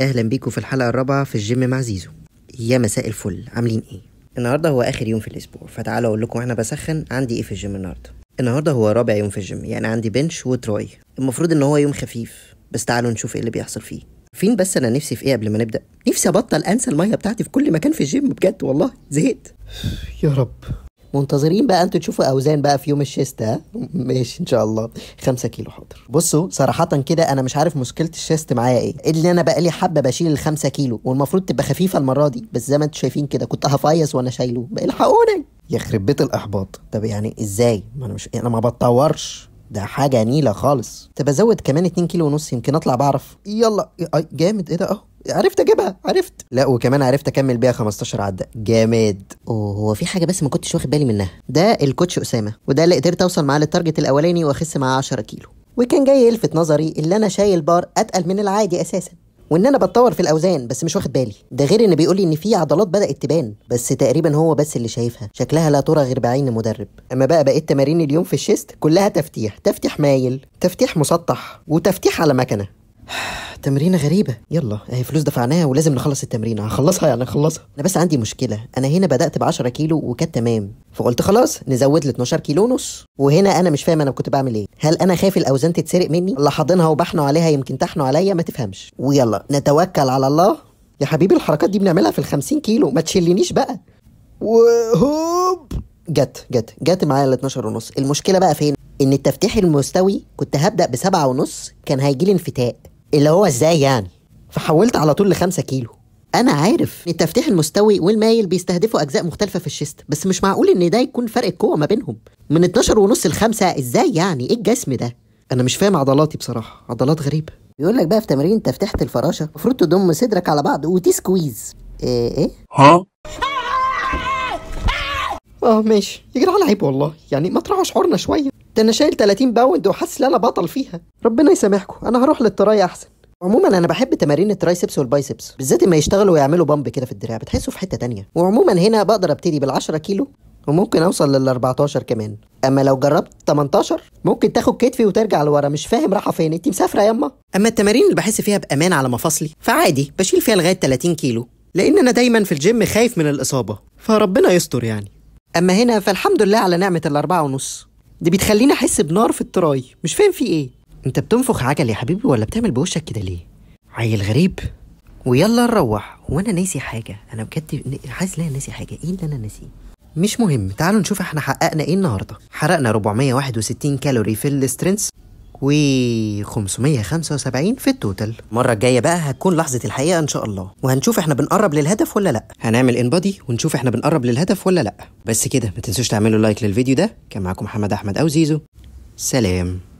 اهلا بيكم في الحلقه الرابعه في الجيم مع زيزو يا مساء الفل عاملين ايه النهارده هو اخر يوم في الاسبوع فتعالوا اقول لكم انا بسخن عندي ايه في الجيم النهارده النهارده هو رابع يوم في الجيم يعني عندي بنش وتراي المفروض ان هو يوم خفيف بس تعالوا نشوف ايه اللي بيحصل فيه فين بس انا نفسي في ايه قبل ما نبدا نفسي ابطل انسى الميه بتاعتي في كل مكان في الجيم بجد والله زهقت يا رب منتظرين بقى انتوا تشوفوا اوزان بقى في يوم الشيست ها ماشي ان شاء الله 5 كيلو حاضر بصوا صراحه كده انا مش عارف مشكله الشيست معايا ايه, إيه اللي انا بقى لي حبه بشيل ال 5 كيلو والمفروض تبقى خفيفه المره دي بس زي ما انتوا شايفين كده كنت هفيص وانا شايله الحقوني يخرب بيت الاحباط طب يعني ازاي ما انا مش انا ما بتطورش ده حاجه نيله خالص طب ازود كمان 2 كيلو ونص يمكن اطلع بعرف يلا جامد ايه ده اهو عرفت اجيبها عرفت لا وكمان عرفت اكمل بيها 15 عده جامد اوه هو في حاجه بس ما كنتش واخد بالي منها ده الكوتش اسامه وده اللي قدرت اوصل معاه للتارجت الاولاني واخس معاه 10 كيلو وكان جاي يلفت نظري اللي انا شايل بار اتقل من العادي اساسا وان انا بتطور في الاوزان بس مش واخد بالي ده غير ان بيقولي ان في عضلات بدات تبان بس تقريبا هو بس اللي شايفها شكلها لا ترى غير بعين مدرب اما بقى بقيت تمارين اليوم في الشيست كلها تفتيح تفتيح مايل تفتيح مسطح وتفتيح على مكنه تمرينة غريبة يلا اهي فلوس دفعناها ولازم نخلص التمرينة هخلصها يعني هخلصها انا بس عندي مشكلة انا هنا بدأت ب 10 كيلو وكانت تمام فقلت خلاص نزود ل 12 كيلو ونص وهنا انا مش فاهم انا كنت بعمل ايه هل انا خايف الاوزان تتسرق مني لا حاضنها وبحنوا عليها يمكن تحنوا عليا ما تفهمش ويلا نتوكل على الله يا حبيبي الحركات دي بنعملها في ال 50 كيلو ما تشلنيش بقى وهوب جت جت جت معايا ال 12 ونص المشكله بقى فين ان التفتيح المستوي كنت هبدا بسبعة ونص كان هيجي لي انفتاق اللي هو ازاي يعني فحولت على طول لخمسة كيلو انا عارف ان التفتيح المستوي والمايل بيستهدفوا اجزاء مختلفه في الشيست بس مش معقول ان ده يكون فرق القوه ما بينهم من 12 ونص لخمسة ازاي يعني ايه الجسم ده انا مش فاهم عضلاتي بصراحه عضلات غريبه بيقول لك بقى في تمرين تفتيحه الفراشه المفروض تضم صدرك على بعض وتسكويز ايه ايه ها اه ماشي يجري على عيب والله يعني ما تراعوا شعورنا شويه ده انا شايل 30 باوند وحاسس ان انا بطل فيها ربنا يسامحكم انا هروح للتراي احسن عموما انا بحب تمارين الترايسبس والبايسبس بالذات لما يشتغلوا ويعملوا بامب كده في الدراع بتحسه في حته تانية وعموما هنا بقدر ابتدي بال10 كيلو وممكن اوصل لل 14 كمان اما لو جربت 18 ممكن تاخد كتفي وترجع لورا مش فاهم راحه فين انت مسافره ياما اما التمارين اللي بحس فيها بامان على مفاصلي فعادي بشيل فيها لغايه 30 كيلو لان انا دايما في الجيم خايف من الاصابه فربنا يستر يعني اما هنا فالحمد لله على نعمه الاربعة ونص ده بتخليني احس بنار في التراي مش فاهم في ايه انت بتنفخ عجل يا حبيبي ولا بتعمل بوشك كده ليه عيل غريب ويلا نروح وانا ناسي حاجه انا بجد حاسس ان انا ناسي حاجه ايه اللي انا ناسيه مش مهم تعالوا نشوف احنا حققنا ايه النهارده حرقنا 461 كالوري في السترينث و 575 في التوتال المره الجايه بقى هتكون لحظه الحقيقه ان شاء الله وهنشوف احنا بنقرب للهدف ولا لا هنعمل ان بادي ونشوف احنا بنقرب للهدف ولا لا بس كده ما تنسوش تعملوا لايك للفيديو ده كان معاكم محمد احمد او زيزو سلام